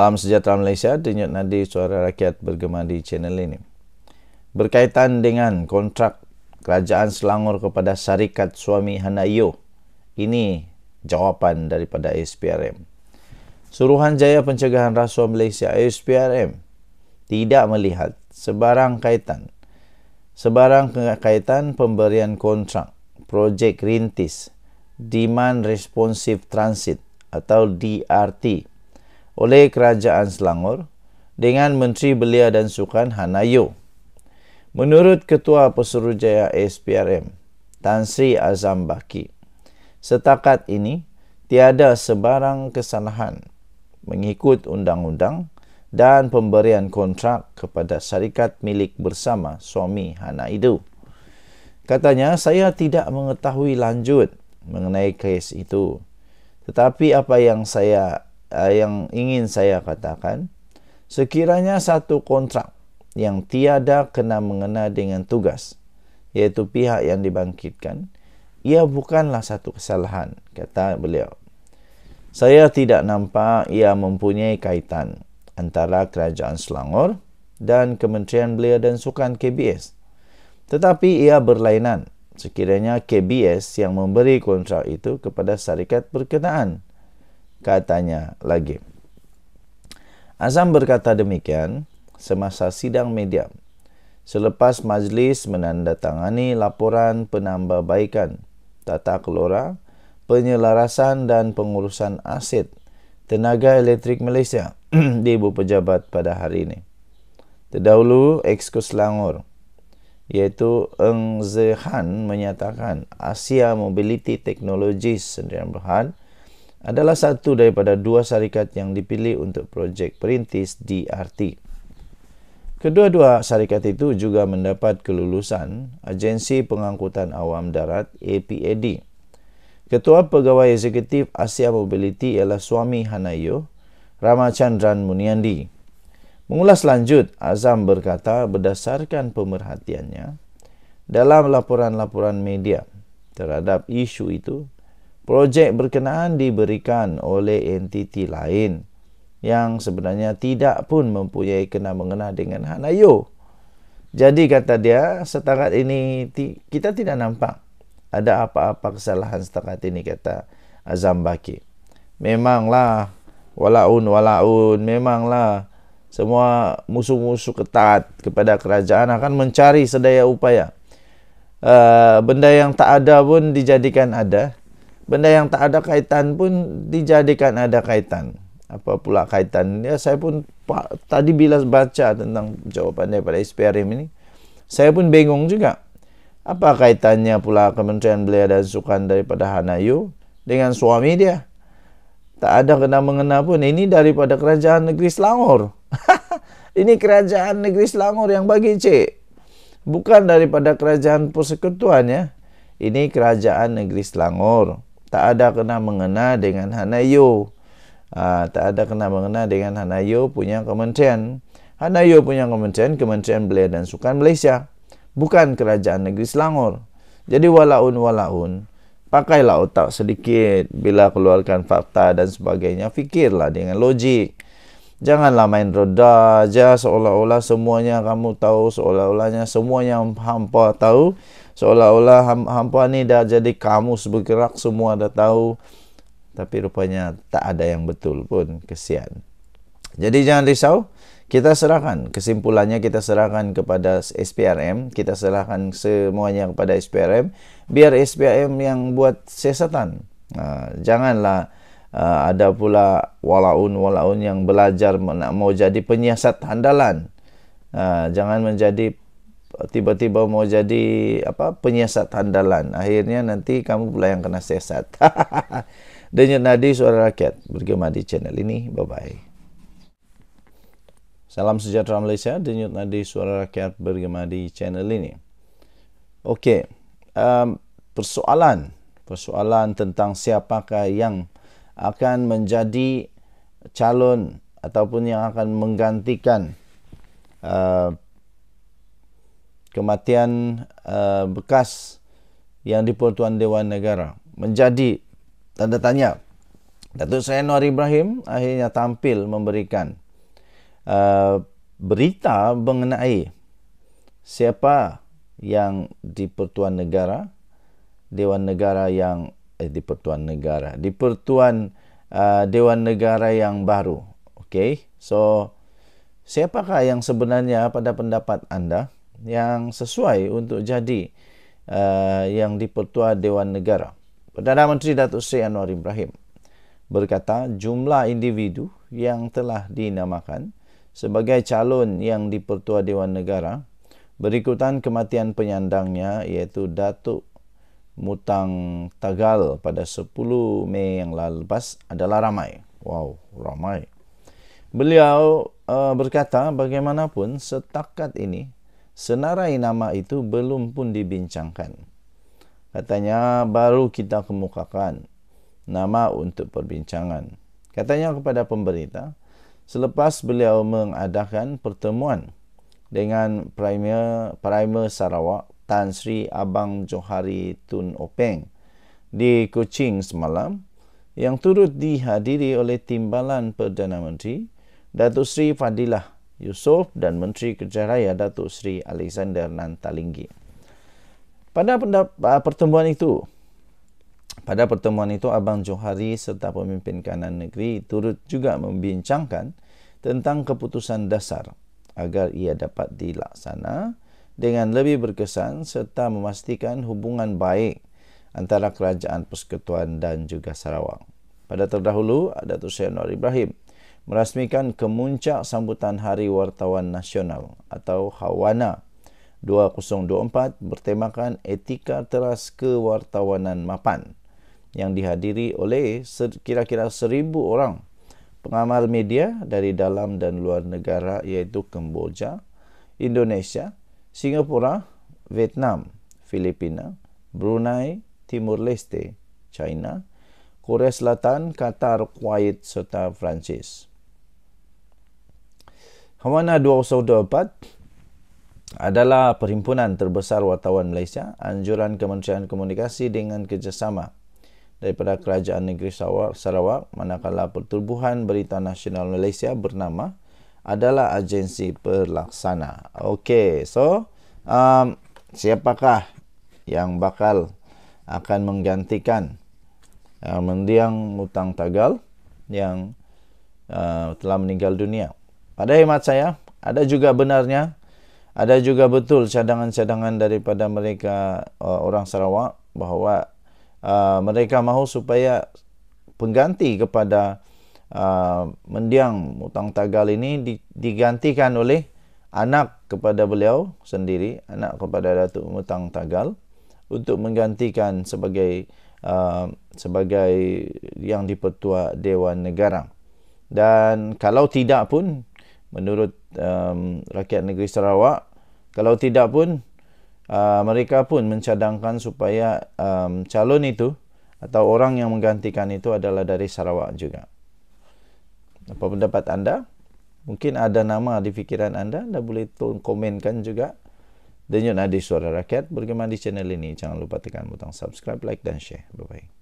Salam sejahtera Malaysia, denyut nadi suara rakyat bergema di channel ini. Berkaitan dengan kontrak kerajaan Selangor kepada syarikat suami Hanayo, ini jawapan daripada SPRM. Suruhan Jaya Pencegahan Rasuah Malaysia SPRM tidak melihat sebarang kaitan sebarang kaitan pemberian kontrak projek rintis Demand Responsive Transit atau DRT oleh kerajaan Selangor dengan Menteri Belia dan Sukan Hanayo. Menurut Ketua Pesuruhjaya SPRM, Tan Sri Azam Baki, setakat ini tiada sebarang kesalahan mengikut undang-undang dan pemberian kontrak kepada syarikat milik bersama suami Hanaidu. Katanya, saya tidak mengetahui lanjut mengenai kes itu. Tetapi apa yang saya uh, yang ingin saya katakan sekiranya satu kontrak yang tiada kena mengena dengan tugas iaitu pihak yang dibangkitkan ia bukanlah satu kesalahan kata beliau saya tidak nampak ia mempunyai kaitan antara kerajaan Selangor dan Kementerian Belia dan Sukan KBS tetapi ia berlainan sekiranya KBS yang memberi kontrak itu kepada syarikat berkenaan katanya lagi. Azam berkata demikian semasa sidang media. Selepas majlis menandatangani laporan penambahbaikan tata kelola, penyelarasan dan pengurusan aset tenaga elektrik Malaysia di Ibu Pejabat pada hari ini. Terdahulu, Exco Langor, iaitu Eng Zehan menyatakan Asia Mobility Technologies Sdn Bhd adalah satu daripada dua syarikat yang dipilih untuk projek perintis DRT. Kedua-dua syarikat itu juga mendapat kelulusan Agensi Pengangkutan Awam Darat APAD. Ketua Pegawai Eksekutif Asia Mobility ialah suami Hanayo, Ramachandran Muniandi. Mengulas lanjut, Azam berkata berdasarkan pemerhatiannya dalam laporan-laporan media terhadap isu itu, projek berkenaan diberikan oleh entiti lain yang sebenarnya tidak pun mempunyai kena mengena dengan Hanayo. Jadi kata dia, setakat ini kita tidak nampak ada apa-apa kesalahan setakat ini kata Azam Baki. Memanglah walaun walaun, memanglah semua musuh-musuh ketat kepada kerajaan akan mencari sedaya upaya. Uh, benda yang tak ada pun dijadikan ada benda yang tak ada kaitan pun dijadikan ada kaitan. Apa pula kaitan? Ya, saya pun pak, tadi bila baca tentang jawapan daripada SPRM ini, saya pun bingung juga. Apa kaitannya pula Kementerian Belia dan Sukan daripada Hanayu dengan suami dia? Tak ada kena mengena pun. Ini daripada Kerajaan Negeri Selangor. ini Kerajaan Negeri Selangor yang bagi cik. Bukan daripada Kerajaan Persekutuan ya. Ini Kerajaan Negeri Selangor tak ada kena mengena dengan Hanayo. Aa, ah, tak ada kena mengena dengan Hanayo punya kementerian. Hanayo punya kementerian, Kementerian Belia dan Sukan Malaysia. Bukan Kerajaan Negeri Selangor. Jadi walaun-walaun, pakailah otak sedikit bila keluarkan fakta dan sebagainya. Fikirlah dengan logik. Janganlah main roda aja seolah-olah semuanya kamu tahu, seolah-olahnya semuanya hampa tahu seolah-olah hampa ni dah jadi kamus bergerak semua dah tahu tapi rupanya tak ada yang betul pun kesian jadi jangan risau kita serahkan kesimpulannya kita serahkan kepada SPRM kita serahkan semuanya kepada SPRM biar SPRM yang buat siasatan uh, janganlah uh, ada pula walaun-walaun yang belajar nak mau jadi penyiasat handalan uh, ha, jangan menjadi tiba-tiba mau jadi apa penyiasat handalan akhirnya nanti kamu pula yang kena sesat denyut nadi suara rakyat bergema di channel ini bye bye salam sejahtera Malaysia denyut nadi suara rakyat bergema di channel ini okey um, persoalan persoalan tentang siapakah yang akan menjadi calon ataupun yang akan menggantikan uh, kematian uh, bekas yang di Pertuan Dewan Negara menjadi tanda tanya. Datuk Seri Anwar Ibrahim akhirnya tampil memberikan uh, berita mengenai siapa yang di Pertuan Negara, Dewan Negara yang eh, di Pertuan Negara, di Pertuan uh, Dewan Negara yang baru. Okay, so siapakah yang sebenarnya pada pendapat anda? yang sesuai untuk jadi uh, yang dipertua Dewan Negara. Perdana Menteri Datuk Seri Anwar Ibrahim berkata jumlah individu yang telah dinamakan sebagai calon yang dipertua Dewan Negara berikutan kematian penyandangnya iaitu Datuk Mutang Tagal pada 10 Mei yang lepas adalah ramai. Wow, ramai. Beliau uh, berkata bagaimanapun setakat ini senarai nama itu belum pun dibincangkan. Katanya baru kita kemukakan nama untuk perbincangan. Katanya kepada pemberita, selepas beliau mengadakan pertemuan dengan primer Premier Sarawak Tan Sri Abang Johari Tun Openg di Kuching semalam yang turut dihadiri oleh Timbalan Perdana Menteri Datuk Sri Fadilah Yusof dan Menteri Kerja Raya Datuk Seri Alexander Nantalinggi. Pada ah, pertemuan itu, pada pertemuan itu Abang Johari serta pemimpin kanan negeri turut juga membincangkan tentang keputusan dasar agar ia dapat dilaksana dengan lebih berkesan serta memastikan hubungan baik antara Kerajaan Persekutuan dan juga Sarawak. Pada terdahulu, Datuk Syed Nur Ibrahim merasmikan kemuncak sambutan Hari Wartawan Nasional atau Hawana 2024 bertemakan Etika Teras Kewartawanan Mapan yang dihadiri oleh kira-kira seribu orang pengamal media dari dalam dan luar negara iaitu Kemboja, Indonesia, Singapura, Vietnam, Filipina, Brunei, Timur Leste, China, Korea Selatan, Qatar, Kuwait serta Perancis. Hawana 2024 adalah perhimpunan terbesar wartawan Malaysia anjuran Kementerian Komunikasi dengan kerjasama daripada Kerajaan Negeri Sarawak, manakala Pertubuhan Berita Nasional Malaysia bernama adalah agensi pelaksana. Okey, so um, siapakah yang bakal akan menggantikan uh, mendiang mutang tagal yang uh, telah meninggal dunia? Pada hemat saya, ada juga benarnya, ada juga betul cadangan-cadangan daripada mereka uh, orang Sarawak bahawa uh, mereka mahu supaya pengganti kepada uh, mendiang utang tagal ini digantikan oleh anak kepada beliau sendiri, anak kepada Datuk utang Tagal untuk menggantikan sebagai uh, sebagai yang dipertua Dewan Negara. Dan kalau tidak pun menurut um, rakyat negeri Sarawak kalau tidak pun uh, mereka pun mencadangkan supaya um, calon itu atau orang yang menggantikan itu adalah dari Sarawak juga apa pendapat anda mungkin ada nama di fikiran anda anda boleh tolong komenkan juga Dan Denyut Adi Suara Rakyat bergema di channel ini. Jangan lupa tekan butang subscribe, like dan share. Bye-bye.